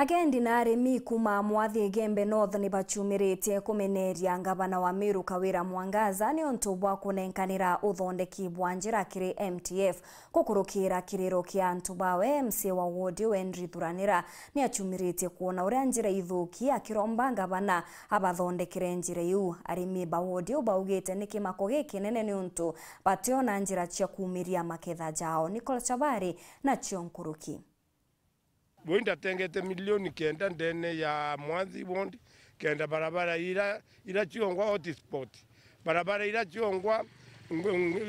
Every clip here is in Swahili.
agendi na arimi kuma mwathi gembe north ni bachumirite kumeneria ngavana wa miru kawira mwangaza ni untu bwa kunenkanira uthondeki bwa njira kiri mtf kukurukira kiriro kia antu bawe mc wa wodi wenri thuranira ni achumirite kuona uria njira ithuki akiromba ngavana abathondekere njira iu arimi ba wodi ubaugite ni kimako gikinene ni untu bationa njira cia kumiria maketha jao nicol chabari na chionkuruki bwe ndatengete milioni kenda ndene ya mwanzi bondi kenda barabara ira ila chiongwa hotspot barabara ira chiongwa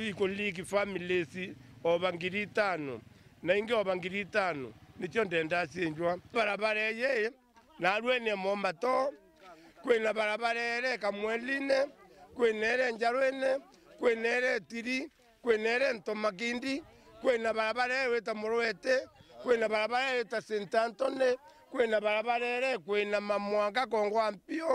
iko league families oba ngiri itano na ingi oba ngiri itano nicho ndenda sinjwa barabara na narwene momato kwina barabara ere kamweline kwina njarwene kwina tiri kwina ere ntomakindi kwina barabara ye wita murwete kwina barabara eleta sentantone kwina barabara ere kwina mamwanga kongwa mpio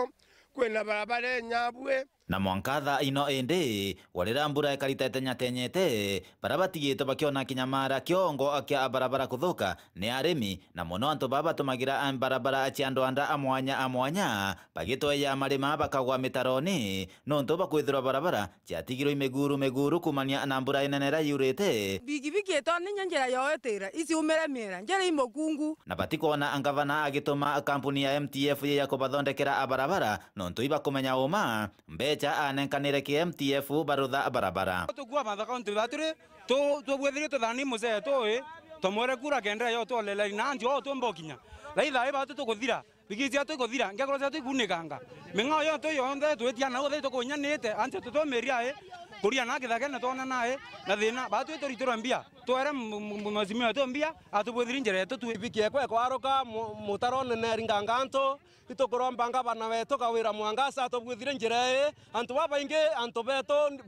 kwina barabara nyabwe na mwankatha ino indi warira mbura ikaritetenyatenyete bara batigite bakiona kinyamara kiongo akia barabara kuthuka ni arimi na muno antu baa batumagira barabara achi andu anda amwanya amwanya bagitweya marima bakagwa mitaroni nontu bakwithirwa barabara ciatigirwo imiguru miguru kumania na mbura inenera yurite bigibigi eto ninyo njira yoetira isi umere miera njira imukungu na batikona ngavana agituma kampuni ya MTF yeya kubathondekera abarabara nontu ibakumenya uma mbe mecha anenkanire ah, ki MTF barutha barabara tukua matha kaunti thatire tu tuwethire tuthani mucee tui tumwere kura kendera yo tolelai nanji o tumbo kinya lai thai e batu tukuthira bigi e cia tukuthira ngiakorwo e cia tuikunikanga ming'ao yo tuyonthe twitia nau thai tukunyanite anje tutumiria kuria na githagene twana nae na thina batwe turitura mbia twere mazimio tu mbia atubwithiri njira yetu tu ibiki ekwe kwaruka mutaro nene ringanga bana itukuromba ngabana betu kawira mwangasa atubwithire njira ii e. antu babaingi antu beto biki biki betu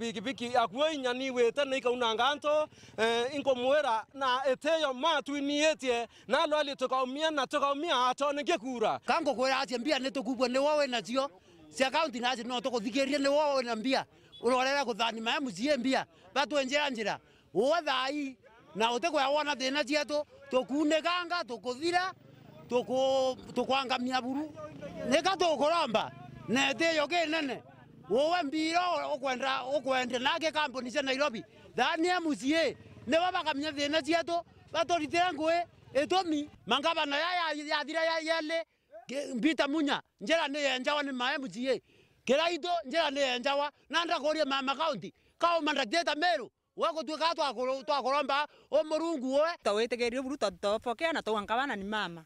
bikibiki akuo inyani wite e, na ikaunanga antu inkumwira na itiyo matwiniitie na lwali tukaumia na tukaumia ato ningikura kangukwira atie mbia nitukubwa niwo wina cio cia kaunti nacio no tukuthikiria niwo wina mbia urorera guthani maya mucie mbia batwenjera njira uwe thai na utikwea wona thina ciatu tukunikanga tukuthira tukwangamia buru nika tukuromba nete yo kinene uwe mbira ukwenda ukwenda nake kampuni cia nairobi thani e mucie niwe bakamenya thina ciatu baturitire ngui itumi mangabana ya yathira ya mbita munya njira niyenjawa yenjawa ni mae mucie kiraito njira ni njawa nanda ndakorie mama county kao mandageta meru wako tuika twakoromba o murungu oe tawitigerie buru totobokea na twankawana ni mama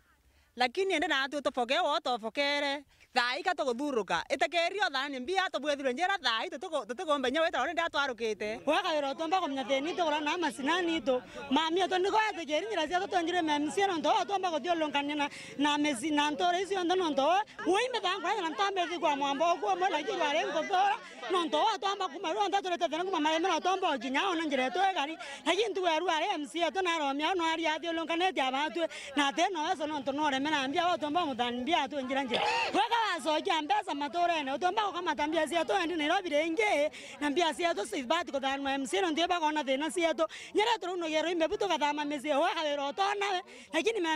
lakini ende natwe toboke wo tobokere thai ka tuguthuruka itekerio thani mbia tubwethirwe njira thai tutigombe nya weta uria ndatwarukite wakaira twamba kumenya thini tugura na macinani itu mamia tu nigwetikiri njira ciatu twenjire memcia nontu wa twamba guthiulunkania na na mesi na ntura icio nthu nontu wa uime thangwethira na ntambethi kwa mwamba ukuo mwela icio rwari nguthura nontu wa twamba kuma rwa ntaturite thina kuma maremera twamba ujinya ona njira tu egari lakini ntuweru ari mcia tu naromia no ari athiulunkanitie abantu na tena weso nontu noremera mbia wa twamba muthani mbia tu njira njira weka babazoja mbeza matore uto mbako kama tambia siato endi Nairobi renge nambia siato sibati ko thanwa msiro ndio ba kona thina siato nyere turu no yero imbe buto kathama mese wa kawero tona lakini ma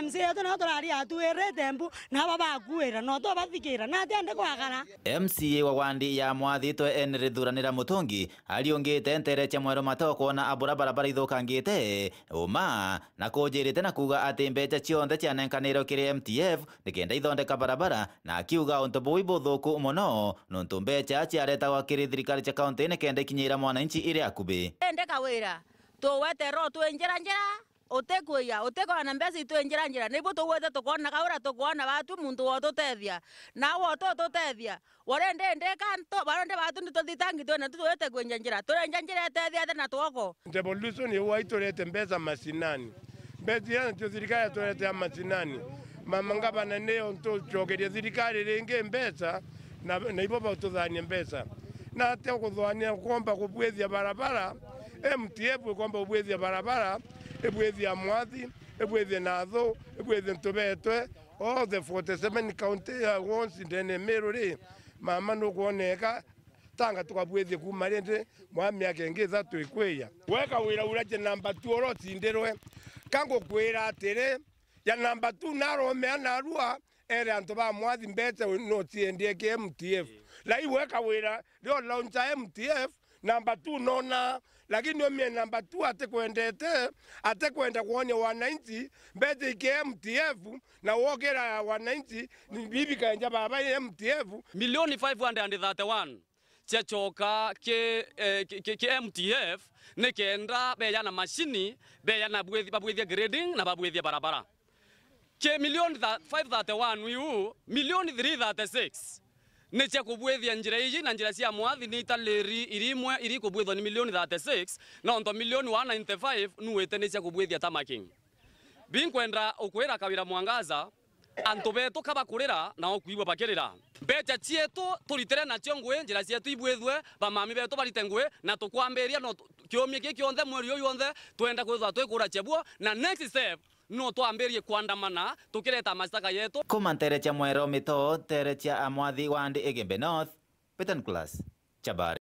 otora ali atu ere tembu na baba kuera no to bathikira na tende kwagara MCA wa wandi ya mwathitwe en rithuranira mutungi aliongete ntereche mwero matoko na abura dhoka ithukangite uma na kunjirite na kuga ati mbecha mbeca cionthe cianenkanirwo kiri MTF nikenda idhonde kabarabara na akiuga kaunti buibu thuku muno nuntu mbeca ciaretagwa kiri thirikari cia kaunti-ini kenda ikinyira mwananchi iri akubi endeka wira tuwete ro twi njira njira utikwiya utikona mbeca itwi njira njira nibu tuwite tukonaga uria tukwona batu muntu wotutethia nawe otututethia warende ndeka warende batu nituthitangitwe na tutuwite kwinja njira turenja njira etethiete na twoko revolution iwa iturete mbeca macinani mbeca iria natio thirikari aturetea macinani mama ngavana neyo ntucokeria thirikari ringi mbeca na, na ivo vaututhanie mbeca na atia kuthwania kwomba kubwithia barabara MTF kwomba kubwithia barabara ibwithia mwathi ibwithie na thu ibwithie ntubetwe othe 47 county ya wonsi ndene miru ri mama nukwoneka tanga tukabwithie kuma rindi mwa miaka ingi ithatu ikwiya weka wira uraje namba tu orotindirwe kangukwira atiri ya namba tu naromea narua ere anto ba mwathi mbete no tiendie ke MTF la i weka wira rio launcha MTF namba tu nona lakini omie namba tu ate ate atikwenda kuonia wananchi mbete ke MTF na wokera wananchi bibi kaenja baba MTF milioni 531 chechoka ke, eh, ke, ke ke MTF nikenda beya na mashini beya na babwithia grading na babwithia barabara ke million 531 wiu million 336 nä cia kå bwethia njä iji na njira cia mwathi ni itarä iri imwe iri kå bwethwo milioni 36 nonto milioni 195 nuä te nä cia kå bwethia tamaking binkwenda å kwä ra kawä mwangaza antå betå kabakå rä ra nao kuigua bakä rä ra mbeca cietå tå ritere nacio ngwä njira ra cietå ibwethwe bamami betå barite ngwä na tå no kä omie kä kä mweri å onthe twenda kwä thwa twä na next step no twambirie kuandamana tukireta mashtaka yetu kumanterecia mweromi mito terecia amwathi wa ndi igimbe north Peter class Chabari